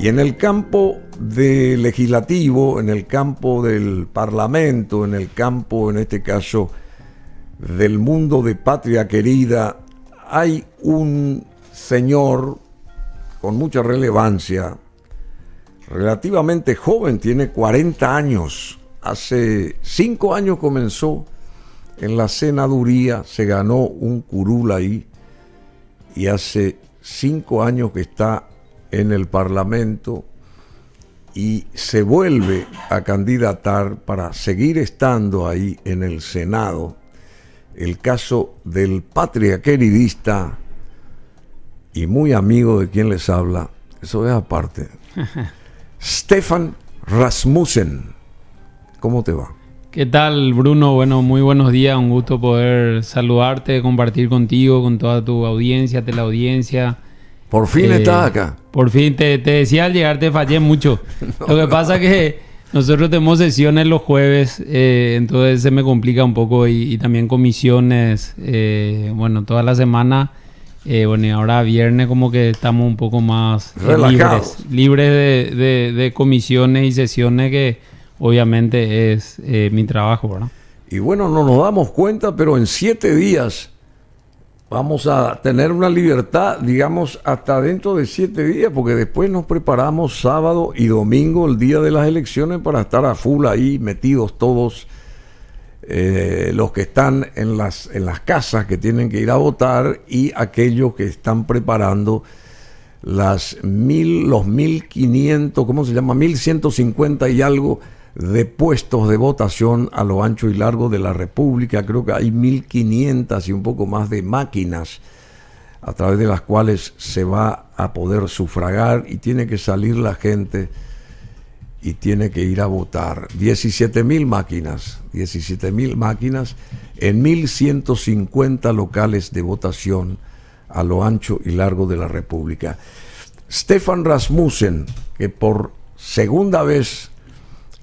Y en el campo de legislativo, en el campo del parlamento, en el campo, en este caso, del mundo de patria querida, hay un señor con mucha relevancia, relativamente joven, tiene 40 años, hace 5 años comenzó en la senaduría, se ganó un curul ahí y hace 5 años que está en el Parlamento y se vuelve a candidatar para seguir estando ahí en el Senado. El caso del patria queridista y muy amigo de quien les habla, eso es aparte. Stefan Rasmussen, ¿cómo te va? ¿Qué tal, Bruno? Bueno, muy buenos días, un gusto poder saludarte, compartir contigo, con toda tu audiencia, teleaudiencia por fin eh, está estás acá. Por fin, te, te, decía al llegar te fallé mucho. Lo que pasa pasa que nosotros tenemos sesiones los jueves, eh, entonces se me complica un poco y, también comisiones, eh, bueno, toda la semana. bueno, y ahora viernes como que estamos un poco más libres, de, de, comisiones y sesiones que obviamente es mi trabajo, ¿verdad? Y bueno, no nos damos cuenta, pero en siete días vamos a tener una libertad, digamos, hasta dentro de siete días, porque después nos preparamos sábado y domingo, el día de las elecciones, para estar a full ahí metidos todos eh, los que están en las, en las casas que tienen que ir a votar y aquellos que están preparando las mil, los 1500, ¿cómo se llama? 1150 y algo de puestos de votación a lo ancho y largo de la República. Creo que hay 1.500 y un poco más de máquinas a través de las cuales se va a poder sufragar y tiene que salir la gente y tiene que ir a votar. 17.000 máquinas, 17.000 máquinas en 1.150 locales de votación a lo ancho y largo de la República. Stefan Rasmussen, que por segunda vez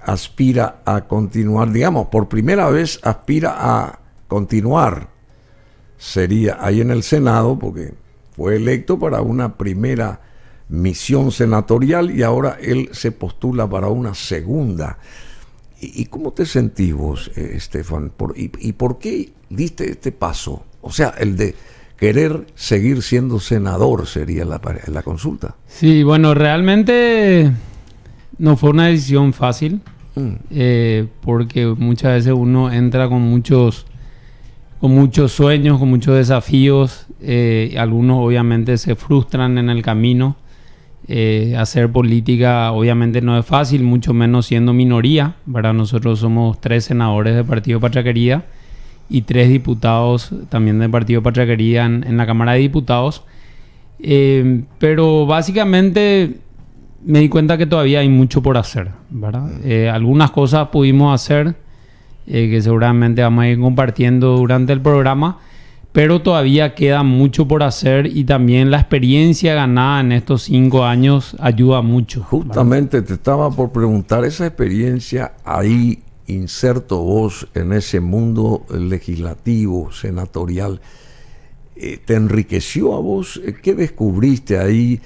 aspira a continuar, digamos, por primera vez aspira a continuar. Sería ahí en el Senado, porque fue electo para una primera misión senatorial y ahora él se postula para una segunda. ¿Y, cómo te sentís eh, Estefan? Por, y, y, por qué diste este paso? O sea, el de querer seguir siendo senador sería la, la consulta. Sí, bueno, realmente no fue una decisión fácil. Mm. Eh, porque muchas veces uno entra con muchos, con muchos sueños, con muchos desafíos, eh, algunos obviamente se frustran en el camino, eh, hacer política obviamente no es fácil, mucho menos siendo minoría, Para Nosotros somos tres senadores del Partido Patria Querida y tres diputados también del Partido Patria en, la Cámara de Diputados. pero básicamente me di cuenta que todavía hay mucho por hacer, ¿verdad? Mm. Eh, algunas cosas pudimos hacer eh, que seguramente vamos a ir compartiendo durante el programa, pero todavía queda mucho por hacer y también la experiencia ganada en estos cinco años ayuda mucho. Justamente te estaba por preguntar, esa experiencia ahí inserto vos en ese mundo legislativo, senatorial, eh, ¿te enriqueció a vos? ¿Qué descubriste ahí?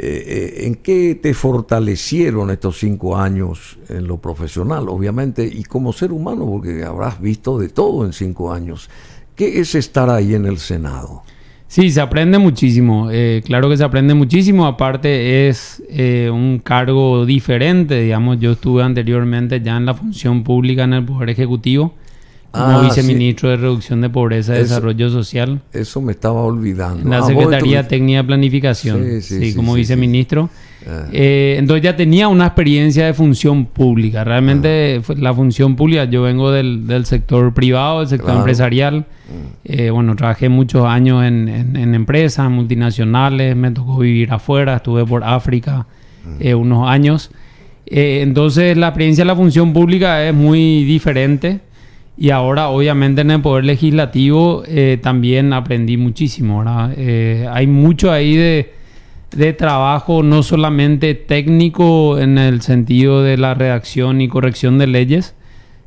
Eh, ¿en qué te fortalecieron estos cinco años en lo profesional, obviamente, y como ser humano, porque habrás visto de todo en cinco años? ¿Qué es estar ahí en el Senado? Sí, se aprende muchísimo, eh, claro que se aprende muchísimo, aparte es eh, un cargo diferente, digamos, yo estuve anteriormente ya en la función pública en el Poder Ejecutivo, como ah, viceministro de Reducción de Pobreza y Desarrollo Social. Eso me estaba olvidando. En la ah, Secretaría Técnica de Planificación. Sí, como viceministro. Ah. Eh, entonces ya tenía una experiencia de función pública. Realmente la función pública, yo vengo del, sector privado, del sector empresarial. Mm. Eh, bueno, trabajé muchos años en, empresas multinacionales, me tocó vivir afuera, estuve por África mm. eh, unos años. entonces la experiencia de la función pública es muy diferente y ahora, obviamente, en el Poder Legislativo eh, también aprendí muchísimo, eh, hay mucho ahí de, trabajo, no solamente técnico en el sentido de la redacción y corrección de leyes,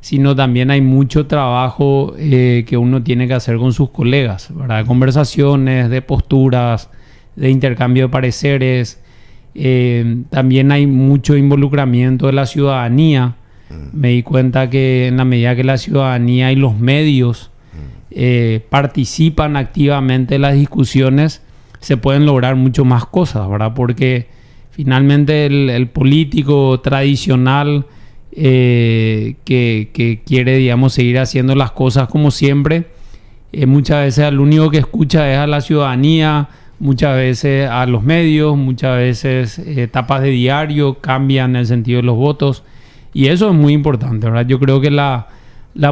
sino también hay mucho trabajo eh, que uno tiene que hacer con sus colegas, De conversaciones, de posturas, de intercambio de pareceres. también hay mucho involucramiento de la ciudadanía me di cuenta que en la medida que la ciudadanía y los medios eh, participan activamente en las discusiones, se pueden lograr mucho más cosas, ¿verdad? Porque finalmente el, político tradicional eh, que, quiere, digamos, seguir haciendo las cosas como siempre, eh, muchas veces lo único que escucha es a la ciudadanía, muchas veces a los medios, muchas veces etapas de diario cambian el sentido de los votos. Y eso es muy importante, ¿verdad? Yo creo que la,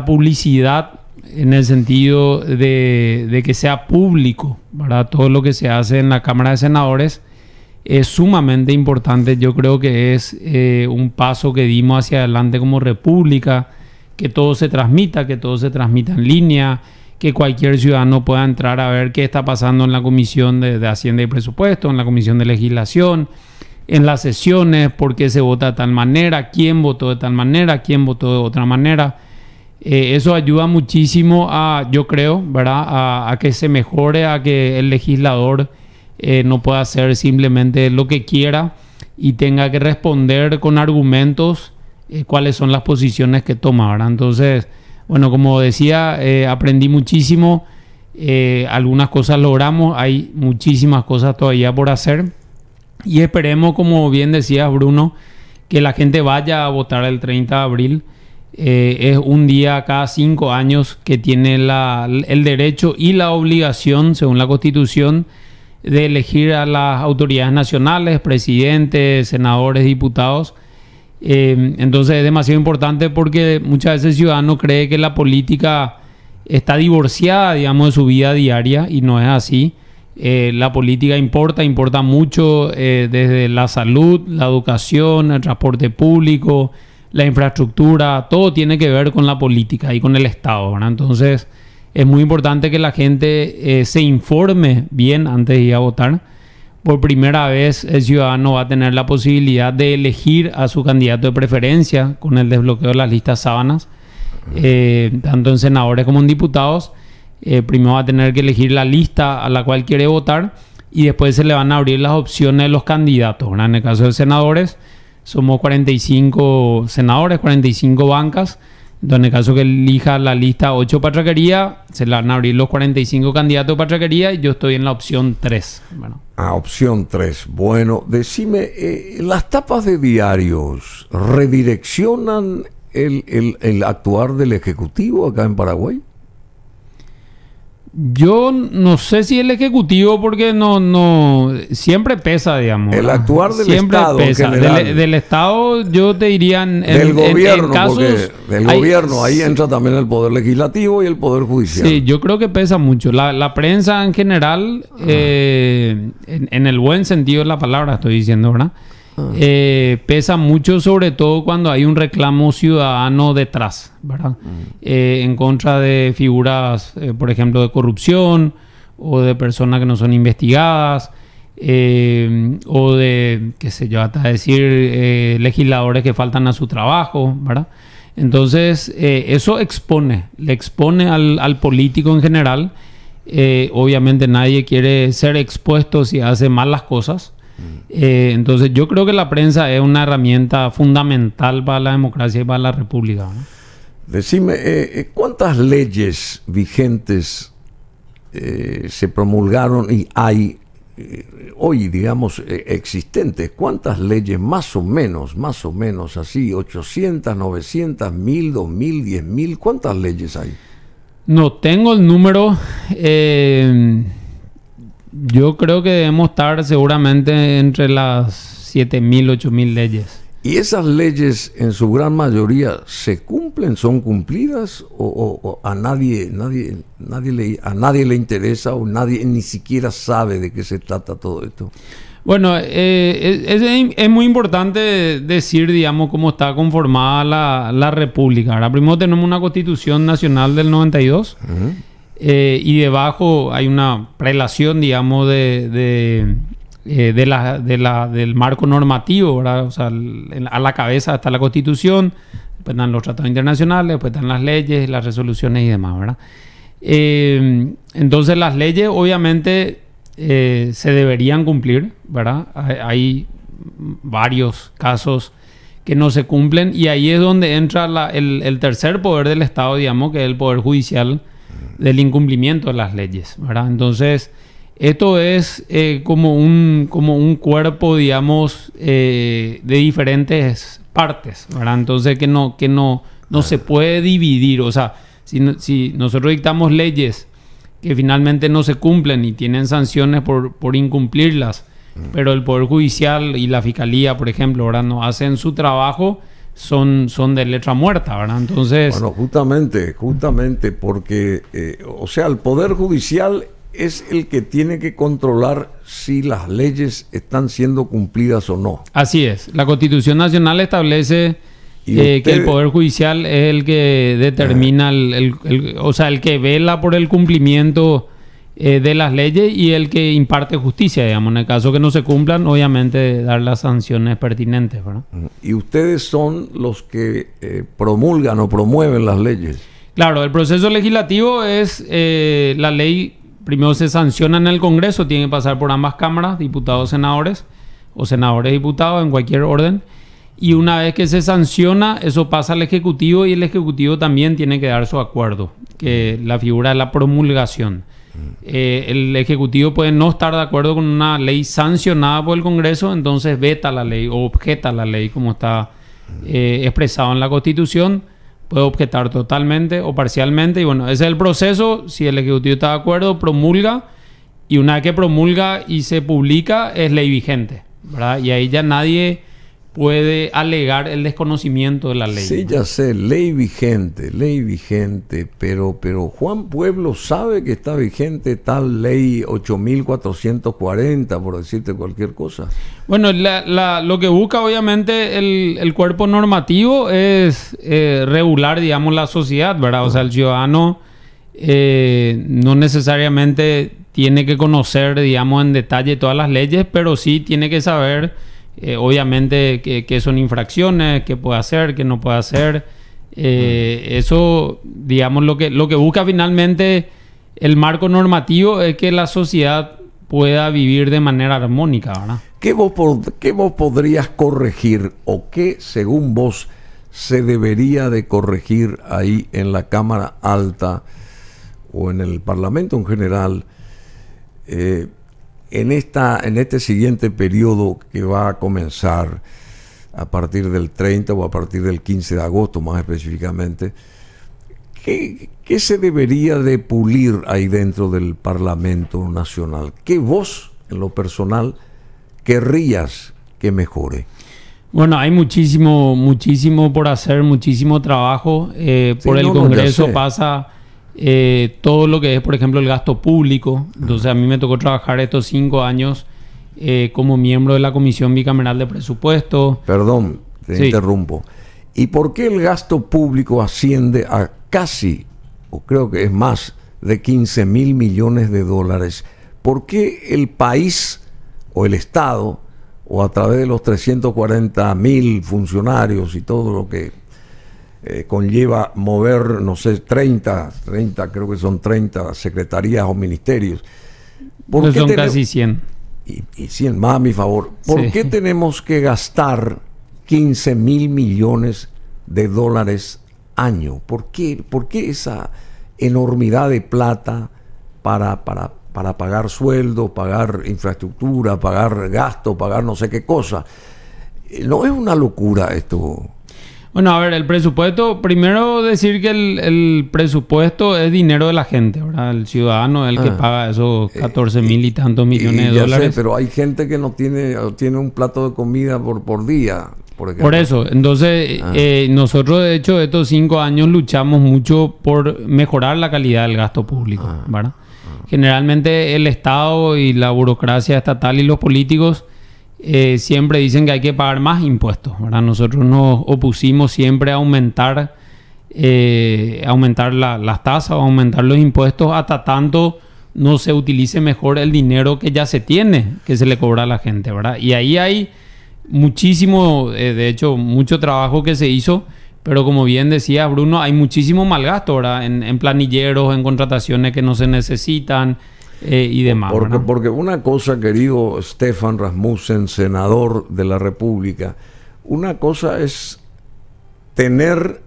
publicidad en el sentido de, que sea público, ¿verdad? Todo lo que se hace en la Cámara de Senadores es sumamente importante. Yo creo que es eh, un paso que dimos hacia adelante como república, que todo se transmita, que todo se transmita en línea, que cualquier ciudadano pueda entrar a ver qué está pasando en la Comisión de, de Hacienda y Presupuesto, en la Comisión de Legislación, en las sesiones, por qué se vota de tal manera, quién votó de tal manera, quién votó de otra manera. Eh, eso ayuda muchísimo a, yo creo, ¿verdad? A, que se mejore, a que el legislador eh, no pueda hacer simplemente lo que quiera y tenga que responder con argumentos eh, cuáles son las posiciones que toma, ¿verdad? Entonces, bueno, como decía, aprendí muchísimo, algunas cosas logramos, hay muchísimas cosas todavía por hacer y esperemos, como bien decías, Bruno, que la gente vaya a votar el 30 de abril. Eh, es un día cada cinco años que tiene el derecho y la obligación, según la Constitución, de elegir a las autoridades nacionales, presidentes, senadores, diputados. Eh, entonces es demasiado importante porque muchas veces el ciudadano cree que la política está divorciada, digamos, de su vida diaria y no es así. Eh, la política importa, importa mucho eh, desde la salud, la educación, el transporte público, la infraestructura, todo tiene que ver con la política y con el Estado. Entonces, es muy importante que la gente eh, se informe bien antes de ir a votar. Por primera vez, el ciudadano va a tener la posibilidad de elegir a su candidato de preferencia con el desbloqueo de las listas sábanas, tanto en senadores como en diputados eh, primero va a tener que elegir la lista a la cual quiere votar y después se le van a abrir las opciones de los candidatos. En el caso de senadores, somos 45 senadores, 45 bancas. Entonces, en el caso que elija la lista 8 patraquería, se le van a abrir los 45 candidatos de patraquería y yo estoy en la opción 3. Bueno. Ah, opción 3. Bueno, decime, eh, ¿las tapas de diarios redireccionan el, el actuar del Ejecutivo acá en Paraguay? Yo no sé si el ejecutivo, porque no, no, siempre pesa, digamos. El actuar del siempre Estado. Pesa. E, del, Estado, yo te diría en, del gobierno, del gobierno, ahí entra también el poder legislativo y el poder judicial. Sí, yo creo que pesa mucho. La, prensa en general, eh, en, en, el buen sentido de la palabra, estoy diciendo, ¿verdad? Ah. Eh, pesa mucho, sobre todo cuando hay un reclamo ciudadano detrás, ¿verdad? Mm. Eh, en contra de figuras, eh, por ejemplo, de corrupción o de personas que no son investigadas. o de, qué sé yo, hasta decir legisladores que faltan a su trabajo, ¿verdad? Entonces, eso expone, le expone al, al político en general. obviamente nadie quiere ser expuesto si hace mal las cosas, eh, entonces yo creo que la prensa es una herramienta fundamental para la democracia y para la república. Decime, eh, eh, ¿cuántas leyes vigentes se promulgaron y hay hoy, digamos, existentes? ¿Cuántas leyes más o menos, más o menos así, 800, 900, 1000, 2000, 10000? ¿Cuántas leyes hay? No tengo el número. Eh, yo creo que debemos estar seguramente entre las 7.000, 8.000 leyes. ¿Y esas leyes en su gran mayoría se cumplen, son cumplidas o, a nadie, nadie, nadie le, a nadie le interesa o nadie ni siquiera sabe de qué se trata todo esto? Bueno, eh, es, muy importante decir, digamos, cómo está conformada la, República. Ahora, primero tenemos una Constitución Nacional del 92. y eh, y debajo hay una prelación, digamos, eh, del marco normativo, ¿verdad? a la cabeza está la Constitución, después están los tratados internacionales, después están las leyes, las resoluciones y demás, ¿verdad? Eh, entonces las leyes obviamente se deberían cumplir, ¿verdad? Hay, varios casos que no se cumplen y ahí es donde entra el, el, tercer poder del Estado, digamos, que es el poder judicial, del incumplimiento de las leyes, ¿verdad? Entonces, esto es eh, como, un, como un cuerpo, digamos, eh, de diferentes partes, ¿verdad? Entonces, que no, que no, se puede dividir, o sea, si, nosotros dictamos leyes que finalmente no se cumplen y tienen sanciones por, por incumplirlas, mm. pero el Poder Judicial y la Fiscalía, por ejemplo, ahora no hacen su trabajo, son, son de letra muerta, ¿verdad? Entonces... Bueno, justamente, justamente, porque, eh, o sea, el Poder Judicial es el que tiene que controlar si las leyes están siendo cumplidas o no. Así es, la Constitución Nacional establece... Eh, que el Poder Judicial es el que determina, eh. o sea, el que vela por el cumplimiento eh, de las leyes y el que imparte justicia, digamos. En el caso que no se cumplan, obviamente dar las sanciones pertinentes, ¿verdad? Mm. ¿Y ustedes son los que eh, promulgan o promueven las leyes? Claro, el proceso legislativo es eh, la ley, primero se sanciona en el Congreso, tiene que pasar por ambas cámaras, diputados, senadores, o senadores, diputados, en cualquier orden. Y una vez que se sanciona, eso pasa al Ejecutivo y el Ejecutivo también tiene que dar su acuerdo, que la figura de la promulgación. Eh, el Ejecutivo puede no estar de acuerdo con una ley sancionada por el Congreso, entonces veta la ley o objeta la ley como está eh, expresado en la Constitución. Puede objetar totalmente o parcialmente y bueno, ese es el proceso. Si el Ejecutivo está de acuerdo, promulga y una vez que promulga y se publica es ley vigente, ¿verdad? Y ahí ya nadie puede alegar el desconocimiento de la ley. Sí, ya sé, ley vigente, ley vigente, pero, pero Juan Pueblo sabe que está vigente tal ley 8440, por decirte cualquier cosa. Bueno, lo que busca obviamente el, el cuerpo normativo es eh, regular, digamos, la sociedad, ¿verdad? O sea, el ciudadano eh, no necesariamente tiene que conocer, digamos, en detalle todas las leyes, pero sí tiene que saber eh, obviamente que, son infracciones, que puede hacer, que no puede hacer. Eh, eso, digamos, lo que, lo que busca finalmente el marco normativo es que la sociedad pueda vivir de manera armónica, ¿Qué vos, qué vos podrías corregir o qué, según vos, se debería de corregir ahí en la Cámara Alta o en el Parlamento en general? Eh, en, esta, en este siguiente periodo que va a comenzar a partir del 30 o a partir del 15 de agosto más específicamente, ¿Qué, se debería de pulir ahí dentro del Parlamento Nacional? ¿Qué vos, en lo personal, querrías que mejore? Bueno, hay muchísimo, muchísimo por hacer, muchísimo trabajo. Eh, por el Congreso pasa eh, todo lo que es, por ejemplo, el gasto público. Entonces a mí me tocó trabajar estos cinco años eh, como miembro de la Comisión Bicameral de Presupuestos Perdón, te interrumpo. ¿Y por qué el gasto público asciende a casi, o creo que es más, de 15 mil millones de dólares? ¿Por qué el país o el Estado, o a través de los 340 mil funcionarios y todo lo que eh, conlleva mover, no sé, 30, 30, creo que son 30 secretarías o ministerios. ¿Por pues son casi 100. Y, 100 más a mi favor. ¿Por qué tenemos que gastar 15 mil millones de dólares año? ¿Por qué, esa enormidad de plata para, para, para pagar sueldos, pagar infraestructura, pagar gasto, pagar no sé qué cosa? Eh, ¿No es una locura esto, bueno, a ver, el presupuesto, primero decir que el, presupuesto es dinero de la gente, ¿verdad? El ciudadano es el que ah. paga esos 14 eh, mil y tantos millones de dólares. pero hay gente que no tiene, tiene un plato de comida por, por día. Por, por eso, entonces ah. eh, nosotros de hecho estos cinco años luchamos mucho por mejorar la calidad del gasto público, ah. ¿verdad? Generalmente el Estado y la burocracia estatal y los políticos eh, siempre dicen que hay que pagar más impuestos. Nosotros nos opusimos siempre a aumentar, eh, aumentar las tasas o aumentar los impuestos hasta tanto no se utilice mejor el dinero que ya se tiene, que se le cobra a la gente. ¿verdad? Y ahí hay muchísimo, eh, de hecho, mucho trabajo que se hizo. Pero como bien decía Bruno, hay muchísimo malgasto gasto en planilleros, en contrataciones que no se necesitan, eh, porque, porque una cosa, querido Stefan Rasmussen, senador de la República, una cosa es tener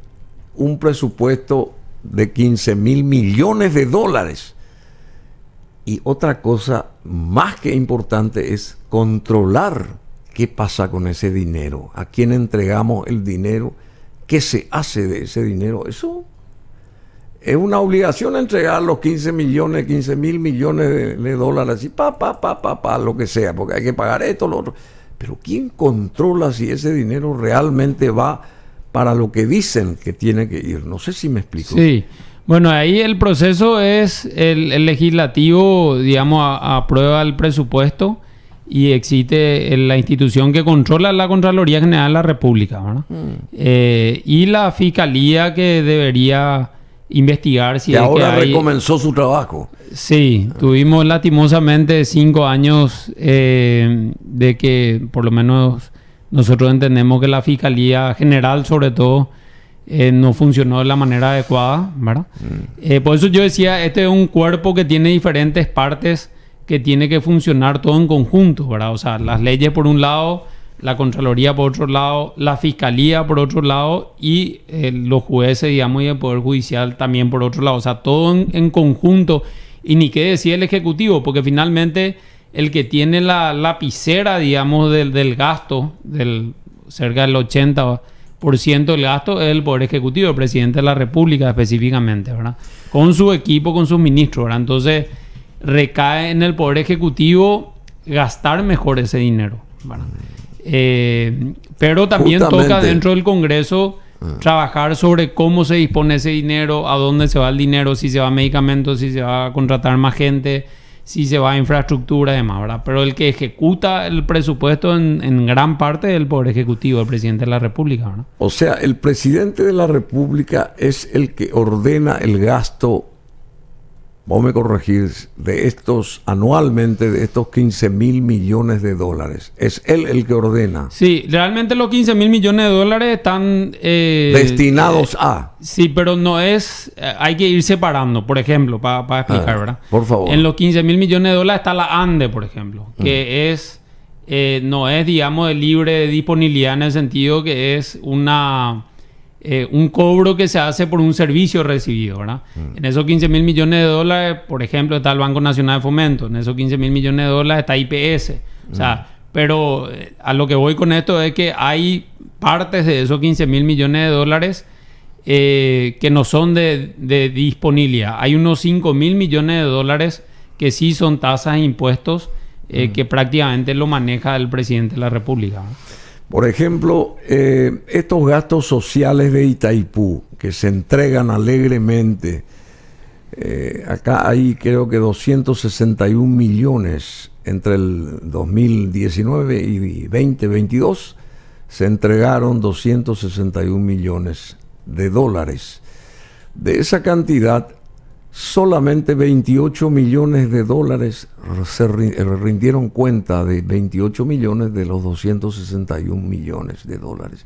un presupuesto de 15 mil millones de dólares. Y otra cosa más que importante es controlar qué pasa con ese dinero, a quién entregamos el dinero, qué se hace de ese dinero. Eso es una obligación entregar los 15 millones, 15 mil millones de, dólares, y pa, pa, pa, pa, pa, lo que sea, porque hay que pagar esto, lo otro. Pero ¿quién controla si ese dinero realmente va para lo que dicen que tiene que ir? No sé si me explico. Sí. Bueno, ahí el proceso es el, legislativo, digamos, aprueba el presupuesto y existe eh, la institución que controla la Contraloría General de la República, ¿verdad? Mm. Eh, y la Fiscalía que debería investigar si... ahora recomenzó su trabajo. Sí, tuvimos lastimosamente cinco años eh, de que por lo menos nosotros entendemos que la Fiscalía General sobre todo eh, no funcionó de la manera adecuada, ¿verdad? Mm. Eh, por eso yo decía, este es un cuerpo que tiene diferentes partes que tiene que funcionar todo en conjunto, ¿verdad? O sea, las leyes por un lado, la Contraloría por otro lado, la Fiscalía por otro lado y eh, los jueces, digamos, y el Poder Judicial también por otro lado. O sea, todo en, conjunto. Y ni qué decir el Ejecutivo, porque finalmente el que tiene la lapicera, digamos, del, del gasto, del cerca del 80% del gasto, es el Poder Ejecutivo, el Presidente de la República específicamente, ¿verdad? Con su equipo, con sus ministros, ¿verdad? Entonces, recae en el Poder Ejecutivo gastar mejor ese dinero, ¿verdad? Eh, pero también toca dentro del Congreso ah. trabajar sobre cómo se dispone ese dinero, a dónde se va el dinero, si se va a medicamentos, si se va a contratar más gente, si se va a infraestructura y demás, ¿verdad? Pero el que ejecuta el presupuesto en, gran parte es el Poder Ejecutivo, el Presidente de la República, ¿verdad? O sea, el Presidente de la República es el que ordena el gasto vos me corregís, de estos anualmente, de estos 15 mil millones de dólares. Es él el que ordena. Sí, realmente los 15 mil millones de dólares están... Eh, Destinados eh, a... Sí, pero no es... Eh, hay que ir separando, por ejemplo, para explicar, ah, ¿verdad? Por favor. En los 15 mil millones de dólares está la ANDE, por ejemplo, mm. que es... no es, digamos, de libre disponibilidad en el sentido que es una eh, un cobro que se hace por un servicio recibido, ¿verdad? Mm. En esos 15 mil millones de dólares, por ejemplo, está el Banco Nacional de Fomento, en esos 15 mil millones de dólares está IPS, mm. pero eh, a lo que voy con esto es que hay partes de esos 15 mil millones de dólares eh, que no son de, disponibilidad. Hay unos 5 mil millones de dólares que sí son tasas e impuestos mm. que prácticamente lo maneja el presidente de la República. Por ejemplo, eh, estos gastos sociales de Itaipú, que se entregan alegremente, eh, acá hay creo que 261 millones entre el 2019 y 2022, se entregaron 261 millones de dólares. De esa cantidad, solamente 28 millones de dólares se eh, rindieron cuenta de 28 millones de los 261 millones de dólares.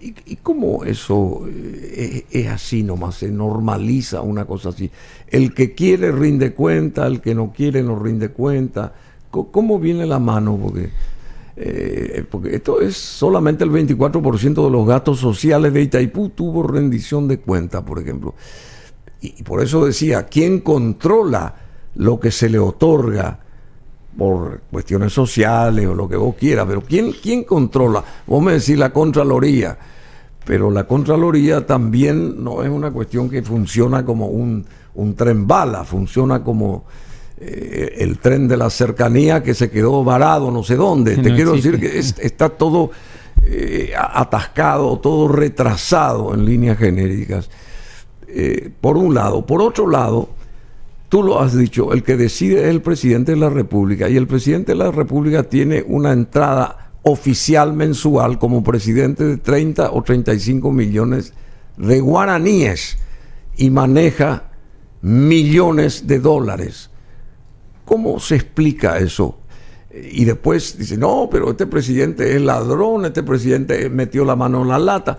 ¿Y, cómo eso eh, eh, es, así nomás? Se normaliza una cosa así. El que quiere rinde cuenta, el que no quiere no rinde cuenta. ¿Cómo, viene la mano? Porque, porque esto es solamente el 24% de los gastos sociales de Itaipú tuvo rendición de cuenta, por ejemplo. Y por eso decía, ¿quién controla lo que se le otorga por cuestiones sociales o lo que vos quieras? Pero ¿quién, quién controla? Vos me decís la Contraloría, pero la Contraloría también no es una cuestión que funciona como un, tren bala, funciona como eh, el tren de la cercanía que se quedó varado no sé dónde. Te quiero decir que está todo eh, atascado, todo retrasado en líneas genéricas. Eh, por un lado. Por otro lado, tú lo has dicho, el que decide es el presidente de la República y el presidente de la República tiene una entrada oficial mensual como presidente de 30 o 35 millones de guaraníes y maneja millones de dólares. ¿Cómo se explica eso? Y después dice, no, pero este presidente es ladrón, este presidente metió la mano en la lata.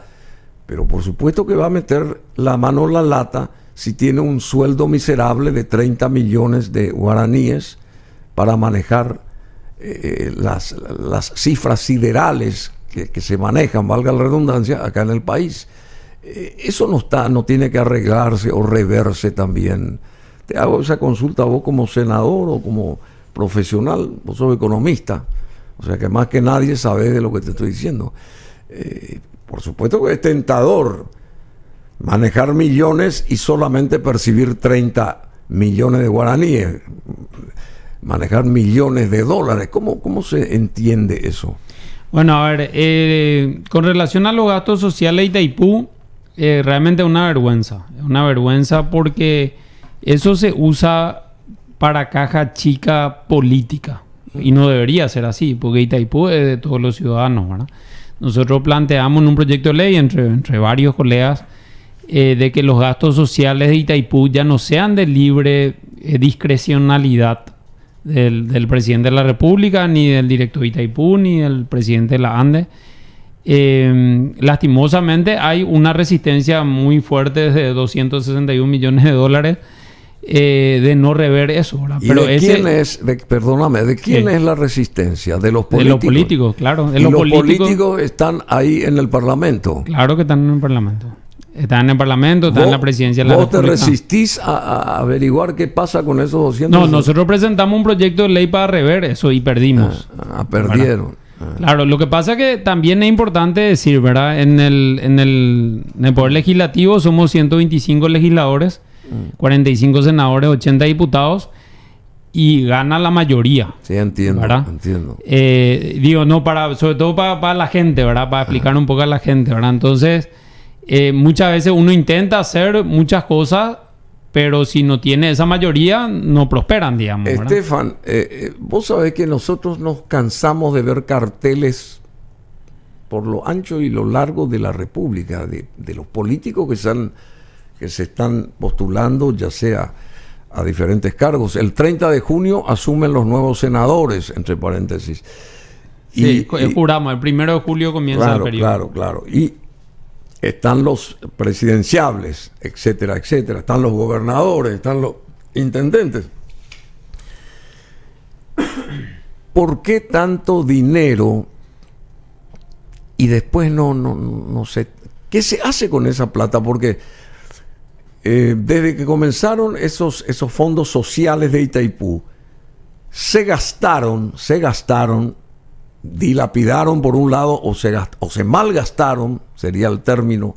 Pero por supuesto que va a meter la mano en la lata si tiene un sueldo miserable de 30 millones de guaraníes para manejar eh, eh, las, cifras siderales que, se manejan, valga la redundancia, acá en el país. Eh, eso no, está, no tiene que arreglarse o reverse también. Te hago esa consulta vos como senador o como profesional, vos sos economista, o sea que más que nadie sabe de lo que te estoy diciendo. Por supuesto que es tentador manejar millones y solamente percibir 30 millones de guaraníes, manejar millones de dólares. ¿Cómo, cómo se entiende eso? Bueno, a ver, eh, con relación a los gastos sociales de Itaipú, eh, realmente es una vergüenza. una vergüenza porque eso se usa para caja chica política. Y no debería ser así, porque Itaipú es de todos los ciudadanos, ¿verdad? Nosotros planteamos en un proyecto de ley entre, varios colegas eh, de que los gastos sociales de Itaipú ya no sean de libre eh, discrecionalidad del, presidente de la República, ni del director de Itaipú, ni del presidente de la ANDE. Em, lastimosamente hay una resistencia muy fuerte de 261 millones de dólares eh, de no rever eso. Pero de quién es, perdóname, de quién es la resistencia? De los políticos. De los políticos, claro. De los, políticos, están ahí en el Parlamento. Claro que están en el Parlamento. Están en el Parlamento, están en la presidencia de la ¿Vos te resistís a, averiguar qué pasa con esos 200? No, nosotros presentamos un proyecto de ley para rever eso y perdimos. Ah, ah, perdieron. Ah. Claro, lo que pasa que también es importante decir, ¿verdad? En el, en el, en el Poder Legislativo somos 125 legisladores 45 senadores, 80 diputados y gana la mayoría. Sí, entiendo. Entiendo. Eh, digo, no, para, sobre todo para, la gente, ¿verdad? Para explicar un poco a la gente, ¿verdad? Entonces, eh, muchas veces uno intenta hacer muchas cosas, pero si no tiene esa mayoría, no prosperan, digamos. Estefan, eh, vos sabés que nosotros nos cansamos de ver carteles por lo ancho y lo largo de la República, de, los políticos que han que se están postulando, ya sea a diferentes cargos. El 30 de junio asumen los nuevos senadores, entre paréntesis. Y, sí, eh, juramos, el primero de julio comienza el periodo. Claro, claro. Y están los presidenciables, etcétera, etcétera. Están los gobernadores, están los intendentes. ¿Por qué tanto dinero y después no, no, no sé qué se hace con esa plata? Porque eh, desde que comenzaron esos, esos fondos sociales de Itaipú, se gastaron, se gastaron, dilapidaron por un lado o se, o se malgastaron, sería el término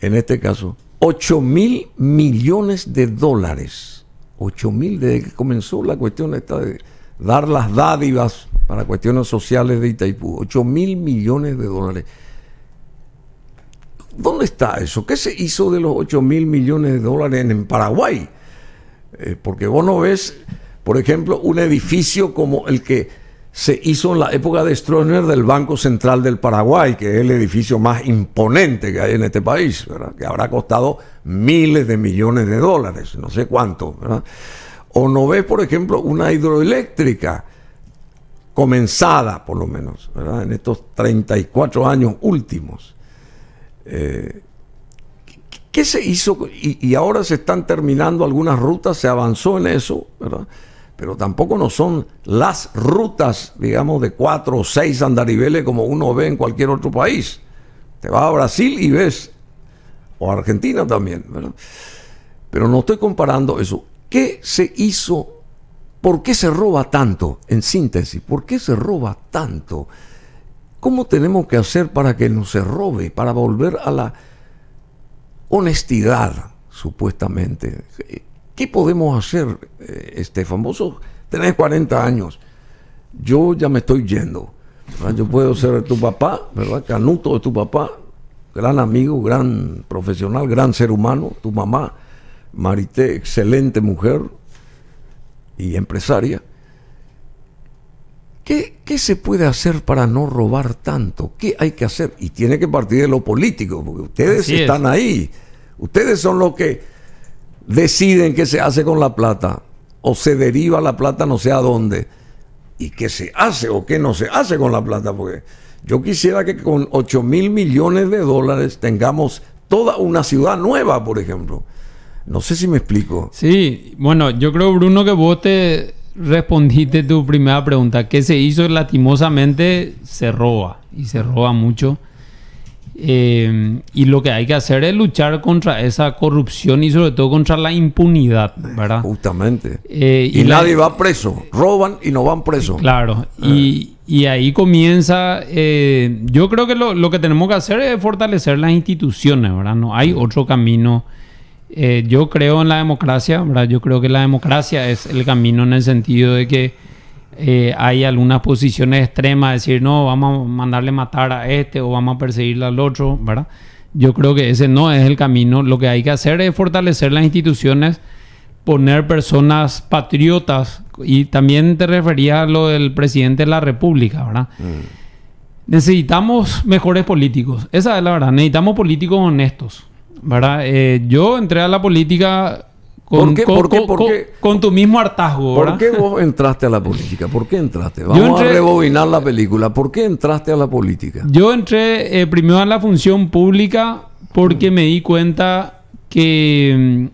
en este caso, 8 mil millones de dólares. 8 mil desde que comenzó la cuestión esta de dar las dádivas para cuestiones sociales de Itaipú. 8 mil millones de dólares. ¿Dónde está eso? ¿Qué se hizo de los 8 mil millones de dólares en Paraguay? Eh, porque vos no ves, por ejemplo, un edificio como el que se hizo en la época de Stroessner del Banco Central del Paraguay, que es el edificio más imponente que hay en este país, que habrá costado miles de millones de dólares, no sé cuánto. O no ves, por ejemplo, una hidroeléctrica comenzada, por lo menos, en estos 34 años últimos. Eh, ¿Qué se hizo? Y, ahora se están terminando algunas rutas, se avanzó en eso, ¿verdad? Pero tampoco no son las rutas, digamos, de cuatro o seis andariveles como uno ve en cualquier otro país. Te vas a Brasil y ves, o a Argentina también, ¿verdad? Pero no estoy comparando eso. ¿Qué se hizo? ¿Por qué se roba tanto? En síntesis, ¿por qué se roba tanto? ¿Cómo tenemos que hacer para que no se robe, para volver a la honestidad, supuestamente? ¿Qué podemos hacer, eh, Estefan? Vos tenés 40 años, yo ya me estoy yendo. Yo puedo ser tu papá, ¿verdad? Canuto de tu papá, gran amigo, gran profesional, gran ser humano, tu mamá, Marité, excelente mujer y empresaria. ¿Qué, se puede hacer para no robar tanto? ¿Qué hay que hacer? Y tiene que partir de lo político, porque ustedes están ahí. Ustedes son los que deciden qué se hace con la plata, o se deriva la plata no sé a dónde, y qué se hace o qué no se hace con la plata, porque yo quisiera que con 8 mil millones de dólares tengamos toda una ciudad nueva, por ejemplo. No sé si me explico. Sí, bueno, yo creo, Bruno, que vote. te, respondiste tu primera pregunta. ¿Qué se hizo? Latimosamente se roba y se roba mucho. Eh, y lo que hay que hacer es luchar contra esa corrupción y sobre todo contra la impunidad, ¿verdad? Justamente. Eh, y, nadie va preso. Roban y no van preso. Claro. Y, eh. ahí comienza... yo creo que lo, que tenemos que hacer es fortalecer las instituciones, ¿verdad? No hay otro camino. Eh, yo creo en la democracia, ¿verdad? Yo creo que la democracia es el camino en el sentido de que eh, hay algunas posiciones extremas, decir, no, vamos a mandarle matar a este o vamos a perseguirle al otro, ¿verdad? Yo creo que ese no es el camino. Lo que hay que hacer es fortalecer las instituciones, poner personas patriotas. Y también te refería a lo del presidente de la República, ¿verdad? Mm. Necesitamos mejores políticos. Esa es la verdad. Necesitamos políticos honestos. ¿verdad? Eh, yo entré a la política con, tu mismo hartazgo. ¿Por qué vos entraste a la política? ¿Por qué entraste? Vamos a rebobinar la película. ¿Por qué entraste a la política? Yo entré eh, primero a la función pública porque mm. me di cuenta que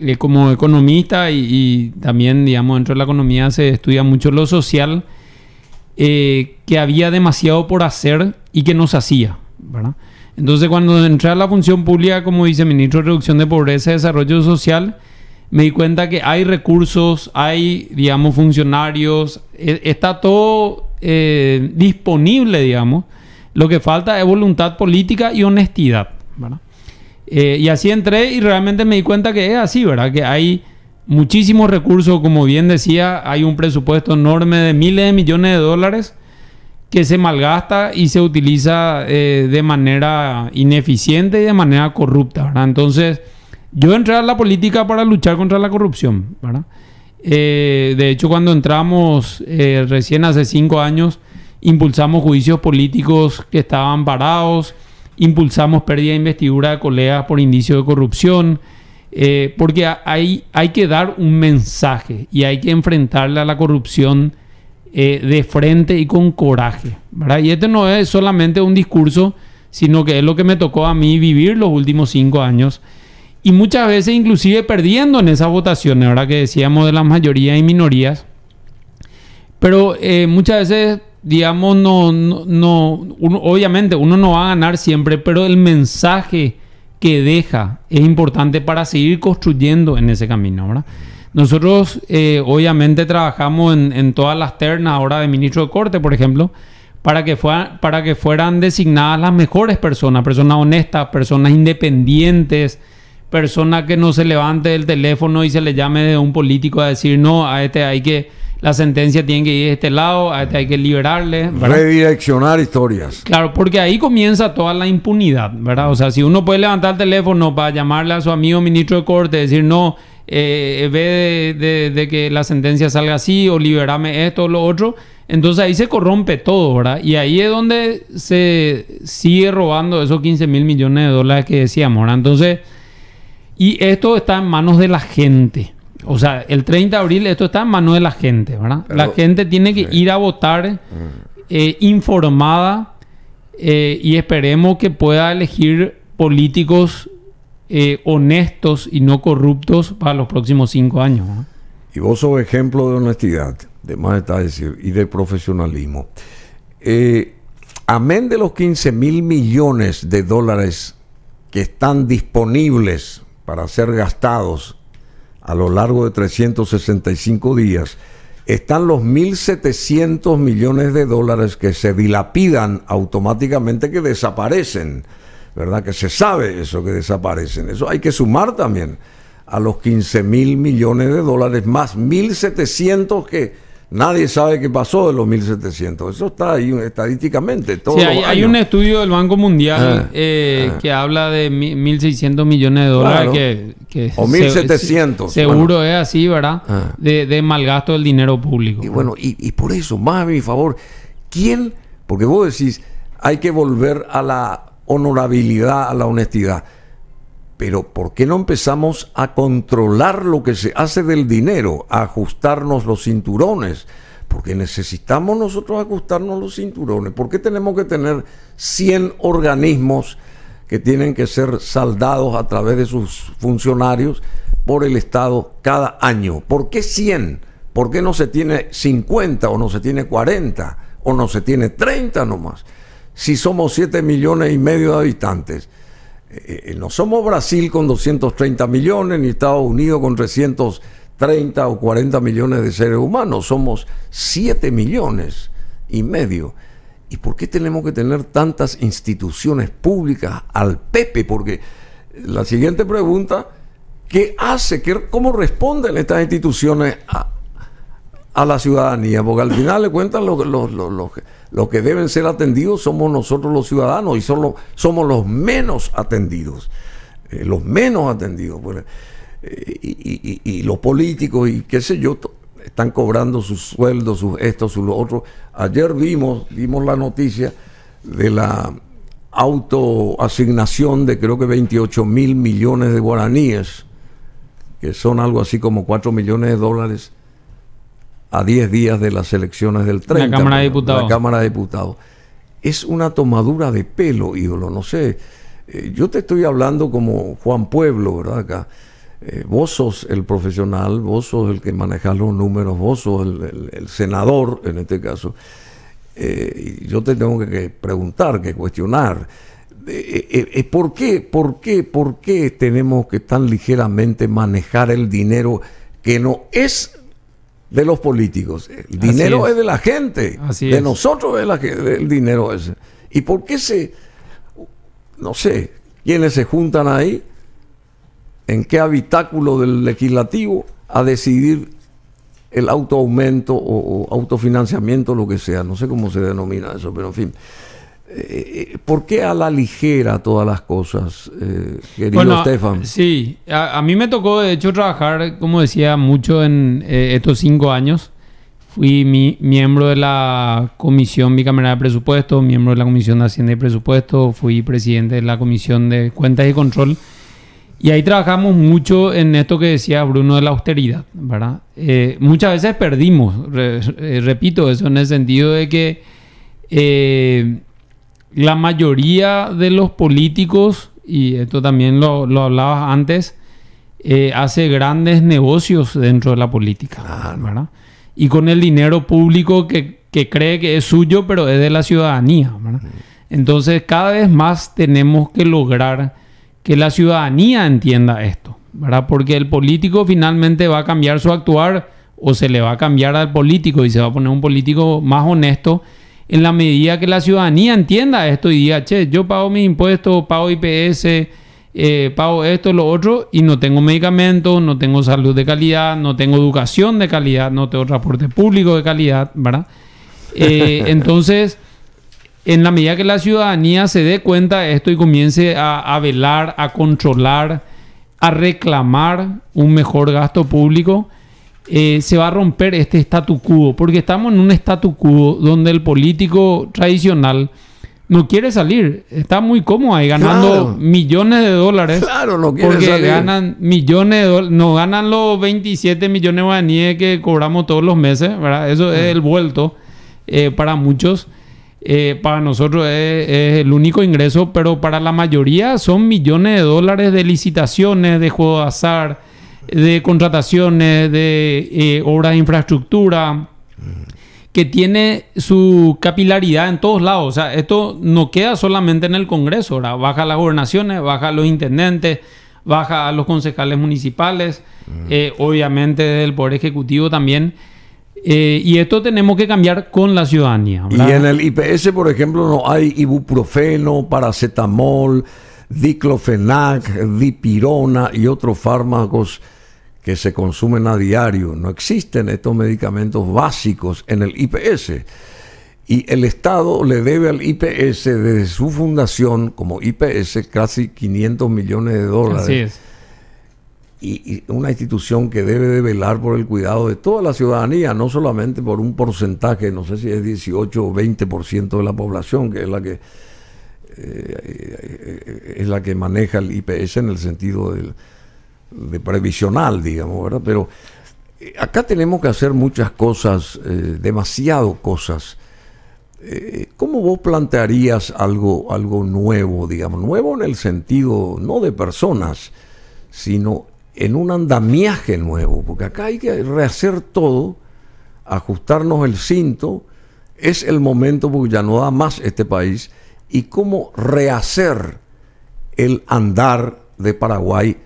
mm, eh, como economista y, también, digamos, dentro de la economía se estudia mucho lo social, que había demasiado por hacer y que no se hacía, ¿verdad? Entonces, cuando entré a la función pública como viceministro de Reducción de Pobreza y Desarrollo Social, me di cuenta que hay recursos, hay, digamos, funcionarios, e, está todo eh, disponible, digamos. Lo que falta es voluntad política y honestidad, ¿verdad? Eh, y así entré y realmente me di cuenta que es así, ¿verdad? Que hay muchísimos recursos, como bien decía, hay un presupuesto enorme de miles de millones de dólares que se malgasta y se utiliza eh, de manera ineficiente y de manera corrupta, Entonces, yo entré a la política para luchar contra la corrupción, eh, de hecho, cuando entramos eh, recién hace cinco años, impulsamos juicios políticos que estaban parados, impulsamos pérdida de investidura de colegas por indicio de corrupción, porque hay, hay que dar un mensaje y hay que enfrentarle a la corrupción eh, de frente y con coraje. ¿verdad? Y este no es solamente un discurso, sino que es lo que me tocó a mí vivir los últimos cinco años. Y muchas veces inclusive perdiendo en esas votaciones, ahora Que decíamos de la mayoría y minorías. Pero eh, muchas veces, digamos, no, no, obviamente uno no va a ganar siempre, pero el mensaje que deja es importante para seguir construyendo en ese camino, ¿verdad? Nosotros eh, obviamente trabajamos en, todas las ternas ahora de ministro de corte, por ejemplo, para que, fuera, para que fueran designadas las mejores personas, personas honestas, personas independientes, personas que no se levante del teléfono y se le llame de un político a decir, no, a este hay que, la sentencia tiene que ir de este lado, a este hay que liberarle. Redireccionar historias. Claro, porque ahí comienza toda la impunidad, ¿verdad? O sea, si uno puede levantar el teléfono para llamarle a su amigo ministro de corte, decir, no, eh, ve de, que la sentencia salga así o liberame esto o lo otro. Entonces ahí se corrompe todo, ¿verdad? Y ahí es donde se sigue robando esos 15 mil millones de dólares que decíamos, ¿verdad? Entonces, y esto está en manos de la gente. O sea, el 30 de abril esto está en manos de la gente, ¿verdad? la gente tiene que ir a votar eh, informada eh, y esperemos que pueda elegir políticos eh, honestos y no corruptos para los próximos cinco años. Y vos sos ejemplo de honestidad, de más está decir, y de profesionalismo. Eh, amén de los 15 mil millones de dólares que están disponibles para ser gastados a lo largo de 365 días, están los 1.700 millones de dólares que se dilapidan automáticamente, que desaparecen ¿verdad? Que se sabe eso, que desaparecen. Eso hay que sumar también a los 15 mil millones de dólares, más 1.700 que nadie sabe qué pasó de los 1.700. Eso está ahí estadísticamente. todo hay, un estudio del Banco Mundial ah, eh, ah. que habla de 1.600 millones de dólares. Que, o 1.700. seguro es así, ¿verdad? Ah. De, mal malgasto del dinero público. Y bueno, y, y por eso, más a mi favor, ¿quién? Porque vos decís, hay que volver a la honorabilidad, a la honestidad. Pero ¿por qué no empezamos a controlar lo que se hace del dinero, a ajustarnos los cinturones? Porque necesitamos nosotros ajustarnos los cinturones. ¿Por qué tenemos que tener 100 organismos que tienen que ser saldados a través de sus funcionarios por el Estado cada año? ¿Por qué 100? ¿Por qué no se tiene 50 o no se tiene 40 o no se tiene 30 nomás? si somos 7 millones y medio de habitantes. Eh, eh, no somos Brasil con 230 millones, ni Estados Unidos con 330 o 40 millones de seres humanos, somos 7 millones y medio. ¿Y por qué tenemos que tener tantas instituciones públicas al Pepe? Porque la siguiente pregunta, ¿qué hace? ¿Cómo responden estas instituciones a, a la ciudadanía, porque al final le cuentan los lo, lo, lo, que deben ser atendidos somos nosotros los ciudadanos y somos los menos atendidos, eh, los menos atendidos. Pues, eh, y, y, los políticos y qué sé yo, están cobrando sus sueldos, sus esto, sus otros. Ayer vimos, vimos la noticia de la autoasignación de creo que 28 mil millones de guaraníes, que son algo así como 4 millones de dólares a 10 días de las elecciones del 30. La Cámara de La Cámara de Diputados. Es una tomadura de pelo, ídolo. No sé, eh, yo te estoy hablando como Juan Pueblo, ¿verdad? Acá. Eh, vos sos el profesional, vos sos el que manejas los números, vos sos el, senador en este caso. Eh, yo te tengo que preguntar, que cuestionar. ¿Por qué, por qué, por qué tenemos que tan ligeramente manejar el dinero que no es de los políticos. El dinero es. de la gente. de nosotros es la que, el dinero ese. ¿Y por qué se.? No sé. ¿Quiénes se juntan ahí? ¿En qué habitáculo del legislativo? A decidir el autoaumento o, o autofinanciamiento, lo que sea. No sé cómo se denomina eso, pero en fin. Eh, eh, ¿Por qué a la ligera todas las cosas, eh, querido Estefan? Sí, a, mí me tocó de hecho trabajar, como decía, mucho en eh, estos cinco años. Fui miembro de la Comisión Bicameral de Presupuestos, miembro de la Comisión de Hacienda y Presupuestos, fui presidente de la Comisión de Cuentas y Control. Y ahí trabajamos mucho en esto que decía Bruno de la austeridad, ¿verdad? muchas veces perdimos, repito eso, en el sentido de que la mayoría de los políticos, y esto también lo, hablabas antes, eh, hace grandes negocios dentro de la política, Y con el dinero público que, cree que es suyo, pero es de la ciudadanía, mm. Entonces, cada vez más tenemos que lograr que la ciudadanía entienda esto, Porque el político finalmente va a cambiar su actuar o se le va a cambiar al político y se va a poner un político más honesto en la medida que la ciudadanía entienda esto y diga, che, yo pago mis impuestos, pago IPS, eh, pago esto, lo otro, y no tengo medicamento, no tengo salud de calidad, no tengo educación de calidad, no tengo transporte público de calidad, ¿verdad? Eh, entonces, en la medida que la ciudadanía se dé cuenta de esto y comience a velar, a controlar, a reclamar un mejor gasto público, eh, se va a romper este statu quo, porque estamos en un statu quo donde el político tradicional no quiere salir, está muy cómodo ahí ganando millones de dólares. porque ganan millones de no ganan los 27 millones de guaraníes que cobramos todos los meses, Eso es mm. el vuelto eh, para muchos. Eh, para nosotros es, es, el único ingreso, pero para la mayoría son millones de dólares de licitaciones, de juego de azar, de contrataciones, de eh, obras de infraestructura, que tiene su capilaridad en todos lados. O sea, esto no queda solamente en el Congreso, baja las gobernaciones, baja los intendentes, baja los concejales municipales, mm. eh, obviamente del Poder Ejecutivo también. Eh, y esto tenemos que cambiar con la ciudadanía. Y en el IPS, por ejemplo, no hay ibuprofeno, paracetamol, diclofenac, dipirona y otros fármacos que se consumen a diario. No existen estos medicamentos básicos en el IPS. Y el Estado le debe al IPS desde su fundación como IPS casi 500 millones de dólares. Así es. Y, y, una institución que debe de velar por el cuidado de toda la ciudadanía, no solamente por un porcentaje, no sé si es 18 o 20% de la población, que es la que eh, eh, es la que maneja el IPS en el sentido de previsional, digamos, ¿verdad? Pero eh, acá tenemos que hacer muchas cosas, demasiado cosas. ¿Cómo vos plantearías algo, algo nuevo, digamos? Nuevo en el sentido no de personas, sino en un andamiaje nuevo, porque acá hay que rehacer todo, ajustarnos el cinto, es el momento porque ya no da más este país y cómo rehacer el andar de Paraguay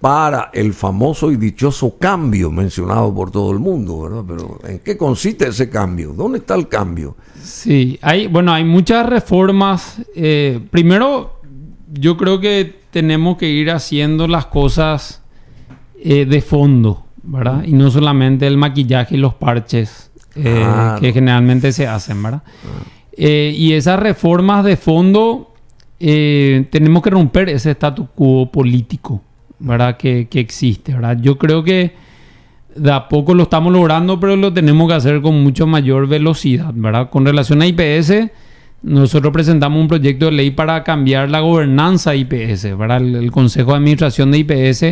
para el famoso y dichoso cambio mencionado por todo el mundo, ¿verdad? Pero ¿en qué consiste ese cambio? ¿Dónde está el cambio? Sí, hay, bueno, hay muchas reformas. Eh, primero, yo creo que tenemos que ir haciendo las cosas eh, de fondo, ¿verdad? Y no solamente el maquillaje y los parches eh, que generalmente se hacen, ¿verdad? Ah. Eh, y esas reformas de fondo, eh, tenemos que romper ese status quo político, ¿verdad? Que, existe, ¿verdad? Yo creo que de a poco lo estamos logrando, pero lo tenemos que hacer con mucha mayor velocidad, ¿verdad? Con relación a IPS, nosotros presentamos un proyecto de ley para cambiar la gobernanza de IPS, ¿verdad? el Consejo de Administración de IPS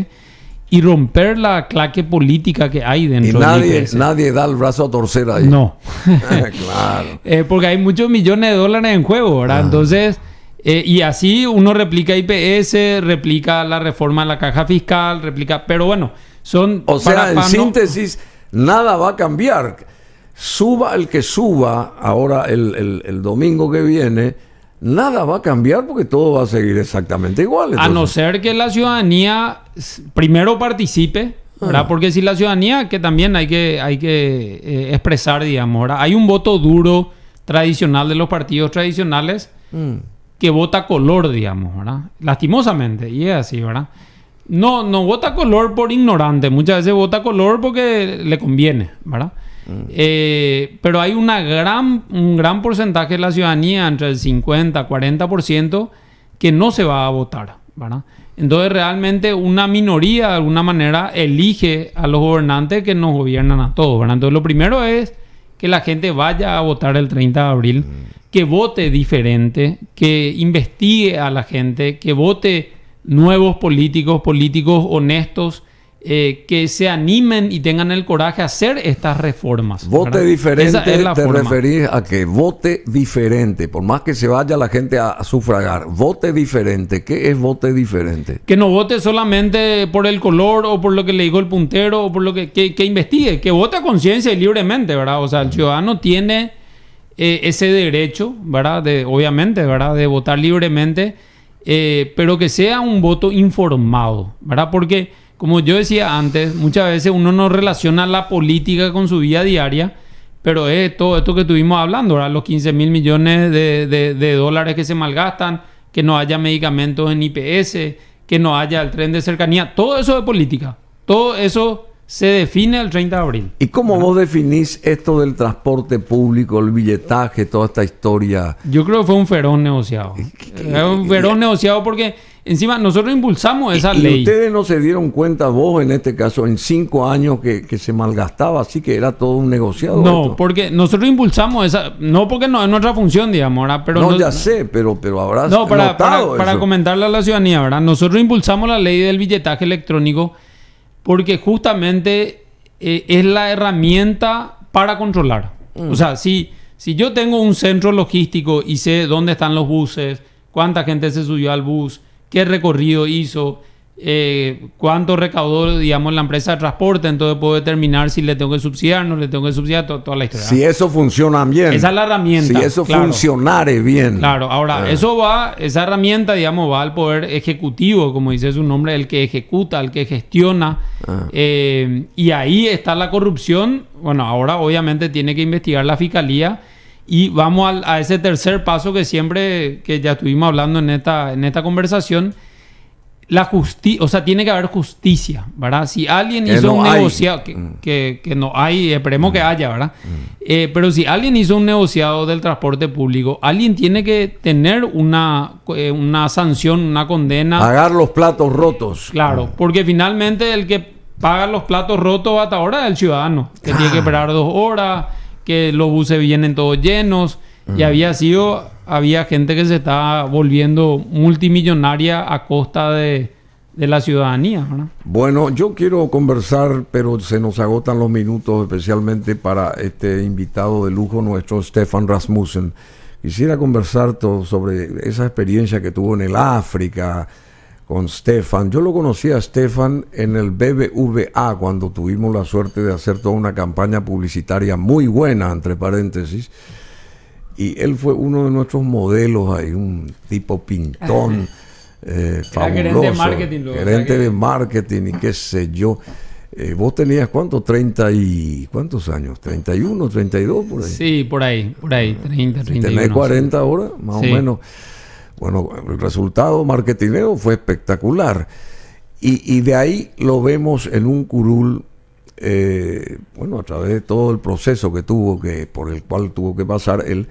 y romper la claque política que hay dentro y nadie, nadie da el brazo a torcer ahí. No. Ah, claro. Eh, porque hay muchos millones de dólares en juego, ¿verdad? Ah. Entonces, eh, y así uno replica IPS, replica la reforma de la caja fiscal, replica. Pero bueno, son. O sea, en síntesis, nada va a cambiar. Suba el que suba, ahora el, el, el domingo que viene nada va a cambiar porque todo va a seguir exactamente igual. A no ser que la ciudadanía primero participe, ah. ¿verdad? Porque si la ciudadanía, que también hay que, hay que eh, expresar, digamos, ¿verdad? hay un voto duro tradicional de los partidos tradicionales mm. que vota color, digamos, ¿verdad? Lastimosamente, y es así, ¿verdad? No, no vota color por ignorante, muchas veces vota color porque le conviene, ¿verdad? Eh, pero hay una gran, un gran porcentaje de la ciudadanía, entre el 50 40%, que no se va a votar. ¿verdad? Entonces realmente una minoría de alguna manera elige a los gobernantes que nos gobiernan a todos. ¿verdad? Entonces lo primero es que la gente vaya a votar el 30 de abril, mm. que vote diferente, que investigue a la gente, que vote nuevos políticos, políticos honestos eh, que se animen y tengan el coraje a hacer estas reformas. Vote diferente, es te referís a que vote diferente, por más que se vaya la gente a, sufragar, vote diferente. ¿Qué es vote diferente? Que no vote solamente por el color o por lo que le dijo el puntero o por lo que, que, investigue, que vote a conciencia y libremente, ¿verdad? O sea, el ciudadano tiene eh, ese derecho, ¿verdad? obviamente, ¿verdad? De votar libremente, eh, pero que sea un voto informado, ¿verdad? Porque como yo decía antes, muchas veces uno no relaciona la política con su vida diaria, pero es eh, todo esto que estuvimos hablando, los 15 mil millones de, dólares que se malgastan, que no haya medicamentos en IPS, que no haya el tren de cercanía, todo eso es política, todo eso se define el 30 de abril. ¿Y cómo vos definís esto del transporte público, el billetaje, toda esta historia? Yo creo que fue un ferón negociado. Es un ferón negociado porque Encima, nosotros impulsamos esa ley. ustedes no se dieron cuenta, vos en este caso, en cinco años que, que se malgastaba, así que era todo un negociado. No, porque nosotros impulsamos esa. No porque no es nuestra función, digamos, ahora Pero no, ya sé, pero, pero habrá. No, para, para, para comentarle a la ciudadanía, ¿verdad? Nosotros impulsamos la ley del billetaje electrónico porque justamente eh, es la herramienta para controlar. Mm. O sea, si, si yo tengo un centro logístico y sé dónde están los buses, cuánta gente se subió al bus qué recorrido hizo, eh, cuánto recaudó, digamos, la empresa de transporte, entonces puedo determinar si le tengo que subsidiar, no le tengo que subsidiar, toda la historia. Si ¿ah? eso funciona bien. Esa es la herramienta. Si eso funcionare bien. Claro, ahora, eh. eso va, esa herramienta, digamos, va al poder ejecutivo, como dice su nombre, el que ejecuta, el que gestiona. Ah. Eh, y ahí está la corrupción. Bueno, ahora obviamente tiene que investigar la fiscalía y vamos al, a ese tercer paso que siempre, que ya estuvimos hablando en esta, en conversación, la justicia, o sea, tiene que haber justicia, ¿verdad? Si alguien hizo un negociado, mm. que, no hay, esperemos que mm. haya, ¿verdad? Mm. Eh, pero si alguien hizo un negociado del transporte público, alguien tiene que tener una, eh, una sanción, una condena. Pagar los platos rotos. Claro, porque finalmente el que paga los platos rotos hasta ahora es el ciudadano, que tiene que esperar dos horas que los buses vienen todos llenos y había sido, había gente que se estaba volviendo multimillonaria a costa de, de la ciudadanía. Bueno, yo quiero conversar, pero se nos agotan los minutos, especialmente para este invitado de lujo nuestro, Stefan Rasmussen. Quisiera conversar sobre esa experiencia que tuvo en el África con Stefan. Yo lo conocí a Stefan en el BBVA cuando tuvimos la suerte de hacer toda una campaña publicitaria muy buena, entre paréntesis. Y él fue uno de nuestros modelos ahí, un tipo pintón, eh, fabuloso. Gerente de marketing. gerente de marketing y qué sé yo. Eh, vos tenías cuántos? 30 y... ¿Cuántos años? ¿31, 32 por ahí? Sí, por ahí, por ahí, 30, 31. ¿Tenés 40 ahora? Más o menos. Bueno, el resultado marketinero fue espectacular. Y, de ahí lo vemos en un curul, eh, bueno, a través de todo el proceso que tuvo, que por el cual tuvo que pasar él.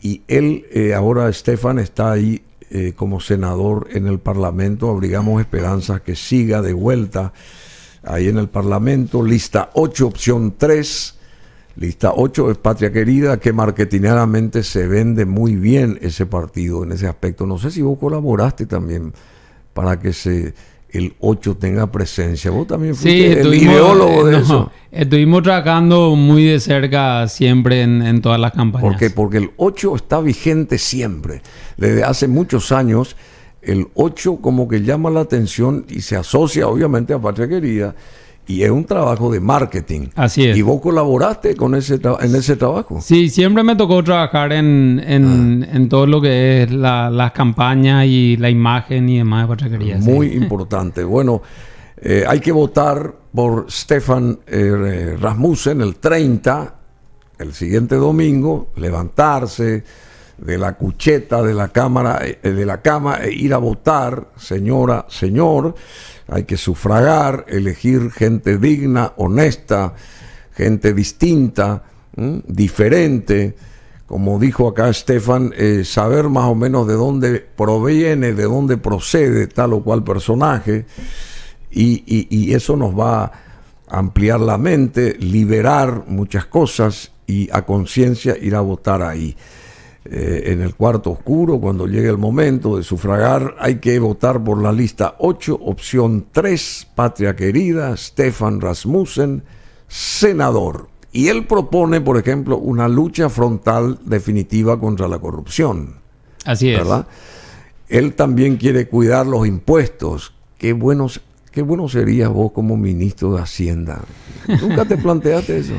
Y él, eh, ahora Estefan, está ahí eh, como senador en el Parlamento. Abrigamos esperanzas que siga de vuelta ahí en el Parlamento. Lista 8, opción 3 Lista 8 es Patria Querida, que marketingeramente se vende muy bien ese partido en ese aspecto. No sé si vos colaboraste también para que se el 8 tenga presencia. Vos también fuiste el ideólogo de eh, eso. Estuvimos trabajando muy de cerca siempre en, en todas las campañas. ¿Por Porque el 8 está vigente siempre. Desde hace muchos años, el 8 como que llama la atención y se asocia obviamente a Patria Querida y es un trabajo de marketing. Así es. ¿Y vos colaboraste con ese en ese trabajo? Sí, siempre me tocó trabajar en, ah. todo lo que es las campañas y la imagen y demás de Muy importante. bueno, eh, hay que votar por Stefan eh, Rasmussen el 30, el siguiente domingo, levantarse de la cucheta de la cámara, eh, eh, de la cama, e ir a votar, señora, señor, hay que sufragar, elegir gente digna, honesta, gente distinta, diferente. Como dijo acá Estefan, eh, saber más o menos de dónde proviene, de dónde procede tal o cual personaje, y, y eso nos va a ampliar la mente, liberar muchas cosas y a conciencia ir a votar ahí. Eh, en el cuarto oscuro, cuando llegue el momento de sufragar, hay que votar por la lista 8, opción 3, Patria Querida, Stefan Rasmussen, senador. Y él propone, por ejemplo, una lucha frontal definitiva contra la corrupción. Así es. ¿verdad? Él también quiere cuidar los impuestos. Qué buenos, qué bueno serías vos como ministro de Hacienda. ¿Nunca te planteaste eso?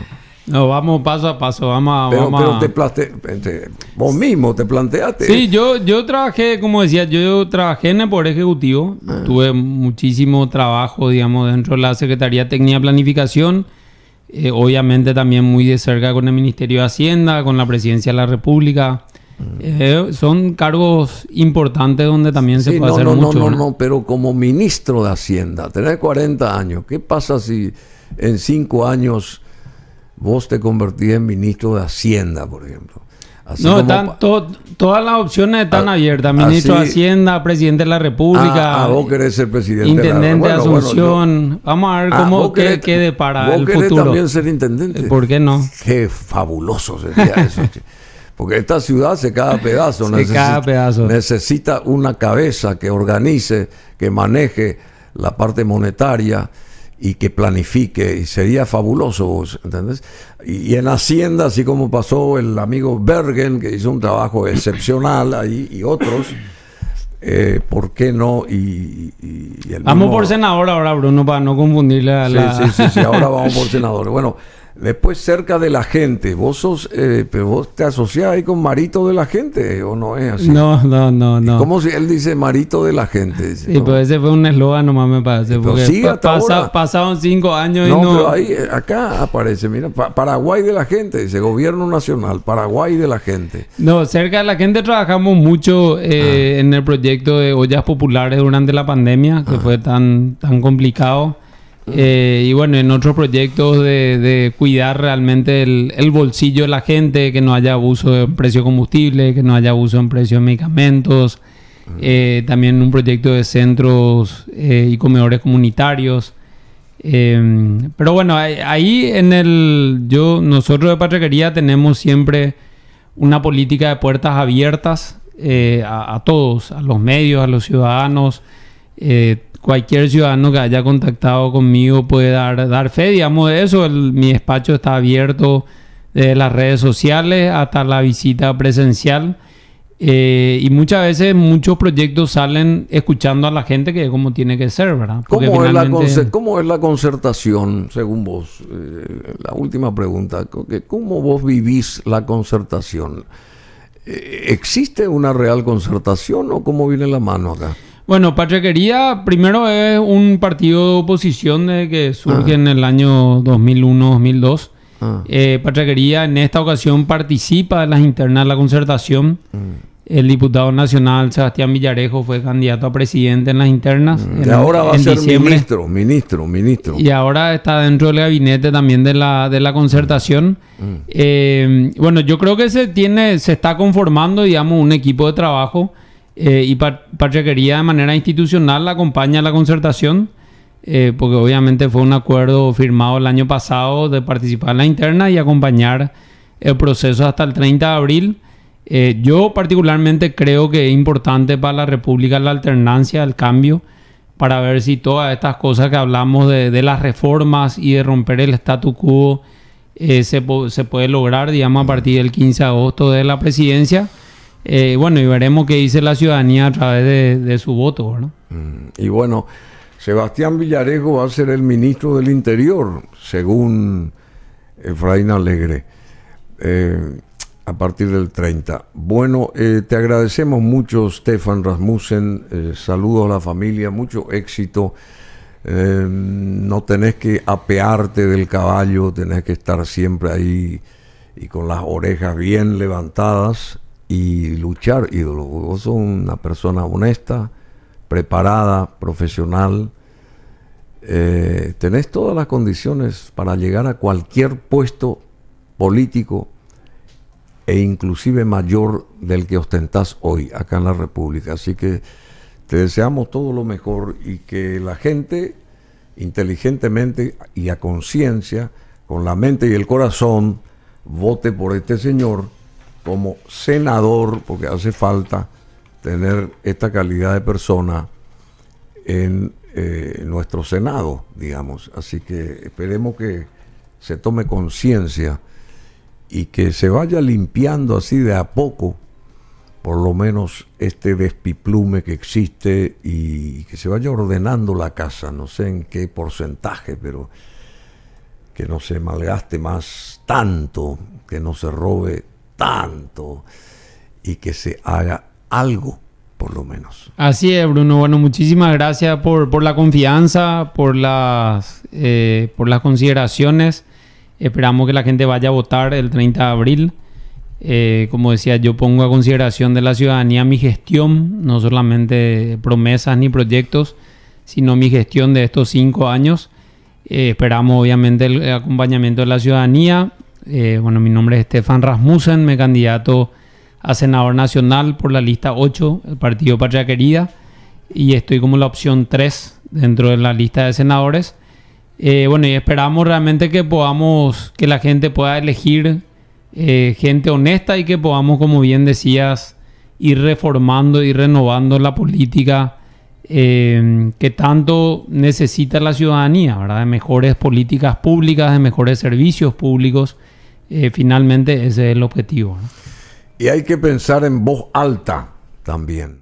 No, vamos paso a paso, vamos a... Pero, Te vos mismo te planteaste. Sí, yo, yo trabajé, como decía, yo trabajé en el Poder Ejecutivo, ah. tuve muchísimo trabajo, digamos, dentro de la Secretaría de Técnica y Planificación, eh, obviamente también muy de cerca con el Ministerio de Hacienda, con la Presidencia de la República. Mm. Eh, son cargos importantes donde también se puede hacer no, No, no, no, pero como ministro de Hacienda, tener 40 años, ¿qué pasa si en 5 años vos te convertís en ministro de Hacienda, por ejemplo. no, todas las opciones están ah, abiertas. Ministro de Hacienda, presidente de la República. Ah, ah vos querés ser presidente Intendente de, la Asunción. de Asunción. Vamos a ver ah, cómo quede para vos querés también ser intendente. Eh, ¿Por qué no? Qué fabuloso sería eso. Porque esta ciudad se cae a pedazos. necesita, a Necesita una cabeza que organice, que maneje la parte monetaria, y que planifique, y sería fabuloso, ¿entendés? Y, en Hacienda, así como pasó el amigo Bergen, que hizo un trabajo excepcional ahí, y otros, eh, ¿por qué no? Y, vamos por senador ahora, Bruno, para no confundirle a la... Sí, sí, sí, sí ahora vamos por senador. Bueno, Después cerca de la gente, vos sos, eh, vos te asociás ahí con Marito de la gente, ¿o no es así? No, no, no, no. Como si él dice Marito de la gente. sí, pues ese fue un eslogan nomás me parece. Porque pasaron cinco años y no. Pero ahí, eh, acá aparece, mira, Paraguay de la gente, dice Gobierno Nacional, Paraguay de la gente. No, cerca de la gente trabajamos mucho eh, ah. en el proyecto de ollas populares durante la pandemia, que ah. fue tan, tan complicado. Eh, y bueno, en otros proyectos de, cuidar realmente el, bolsillo de la gente, que no haya abuso en precio de combustible, que no haya abuso en precio de medicamentos. Eh, también un proyecto de centros eh, y comedores comunitarios. Em, pero bueno, ahí en el. yo Nosotros de Patriquería tenemos siempre una política de puertas abiertas a, todos, a los medios, a los ciudadanos. Eh, cualquier ciudadano que haya contactado conmigo puede dar, dar fe, digamos, de eso. mi despacho está abierto desde las redes sociales hasta la visita presencial. Eh, y muchas veces muchos proyectos salen escuchando a la gente que es como tiene que ser, ¿verdad? ¿Cómo, es la concertación, según vos? Eh, la última pregunta, ¿cómo vos vivís la concertación? Eh, ¿Existe una real concertación o cómo viene la mano acá? Bueno, Patriaquería, primero es un partido de oposición de que surge ah. en el año 2001-2002. Ah. Eh, Patriaquería, en esta ocasión participa de las internas de la concertación. Mm. El diputado nacional Sebastián Villarejo fue candidato a presidente en las internas. Mm. y ahora va a ser ministro, ministro, ministro. Y ahora está dentro del gabinete también de la, de la concertación. Mm. Eh, bueno, yo creo que se tiene, se está conformando, digamos, un equipo de trabajo eh, y par de manera institucional acompaña la concertación, eh, porque obviamente fue un acuerdo firmado el año pasado de participar en la interna y acompañar el proceso hasta el 30 de abril. Eh, yo particularmente creo que es importante para la República la alternancia, el cambio, para ver si todas estas cosas que hablamos de, las reformas y de romper el statu quo se, se puede lograr, digamos, a partir del 15 de agosto de la presidencia eh, bueno, y veremos qué dice la ciudadanía a través de, su voto, mm, y bueno, Sebastián Villarejo va a ser el ministro del Interior, según eh, Efraín Alegre, eh, a partir del 30. Bueno, te agradecemos mucho, Stefan Rasmussen. saludos a la familia, mucho éxito. no tenés que apearte del caballo, tenés que estar siempre ahí y con las orejas bien levantadas y luchar. Y sos una persona honesta, preparada, profesional. Eh, tenés todas las condiciones para llegar a cualquier puesto político e inclusive mayor del que ostentás hoy acá en la República. Así que te deseamos todo lo mejor y que la gente inteligentemente y a conciencia, con la mente y el corazón, vote por este señor como senador, porque hace falta tener esta calidad de persona eh, en nuestro Senado, digamos. Así que esperemos que se tome conciencia y que se vaya limpiando así de a poco, por lo menos este despiplume que existe y que se vaya ordenando la casa, no sé en qué porcentaje, pero que no se malgaste más tanto, que no se robe tanto y que se haga algo por lo menos. Así es, Bruno. Bueno, muchísimas gracias por, por la confianza, por las, eh, por las consideraciones. Esperamos que la gente vaya a votar el 30 de abril. Eh, como decía, yo pongo a consideración de la ciudadanía mi gestión, no solamente promesas ni proyectos, sino mi gestión de estos cinco años. Eh, esperamos obviamente el acompañamiento de la ciudadanía. Eh, bueno, mi nombre es Estefan Rasmussen, me candidato a senador nacional por la lista 8, el partido Patria Querida, y estoy como la opción 3 dentro de la lista de senadores. Eh, bueno, y esperamos realmente que podamos, que la gente pueda elegir eh, gente honesta y que podamos, como bien decías, ir reformando y renovando la política que tanto necesita la ciudadanía, ¿verdad? De mejores políticas públicas, de mejores servicios públicos, eh, finalmente ese es el objetivo. Y hay que pensar en voz alta también.